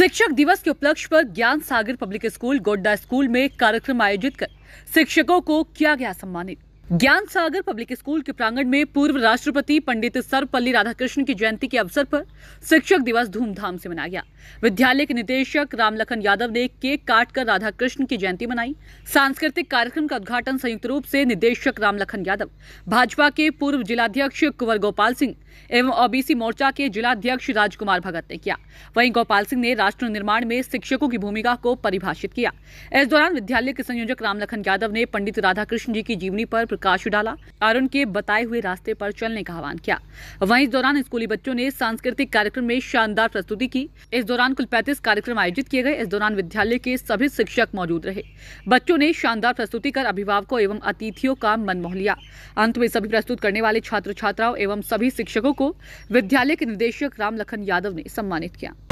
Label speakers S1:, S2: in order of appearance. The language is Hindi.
S1: शिक्षक दिवस के उपलक्ष्य पर Gyan Sagar public school Godda school में कार्यक्रम आयोजित कर शिक्षकों को किया गया सम्मानित ज्ञान सागर पब्लिक स्कूल के प्रांगण में पूर्व राष्ट्रपति पंडित सर्वपल्ली राधाकृष्ण की जयंती के अवसर पर शिक्षक दिवस धूमधाम से मनाया गया विद्यालय के निदेशक रामलखन यादव ने केक काट कर राधाकृष्ण की जयंती मनाई सांस्कृतिक कार्यक्रम का उद्घाटन संयुक्त रूप से निदेशक रामलखन यादव भाजपा के पूर्व जिलाध्यक्ष कुंवर गोपाल सिंह एवं ओबीसी मोर्चा के जिलाध्यक्ष राजकुमार भगत ने किया वहीं गोपाल सिंह ने राष्ट्र निर्माण में शिक्षकों की भूमिका को परिभाषित किया इस दौरान विद्यालय के संयोजक रामलखन यादव ने पंडित राधाकृष्ण जी की जीवनी पर प्रकाश डाला और उनके बताए हुए रास्ते पर चलने का आह्वान किया वहीं इस दौरान स्कूली बच्चों ने सांस्कृतिक कार्यक्रम में शानदार प्रस्तुति की इस दौरान कुल पैंतीस कार्यक्रम आयोजित किए गए इस दौरान विद्यालय के सभी शिक्षक मौजूद रहे बच्चों ने शानदार प्रस्तुति कर अभिभावकों एवं अतिथियों का मन मोह लिया अंत में सभी प्रस्तुत करने वाले छात्र छात्राओं एवं सभी शिक्षक शिक्षकों को विद्यालय के निदेशक राम लखन यादव ने सम्मानित किया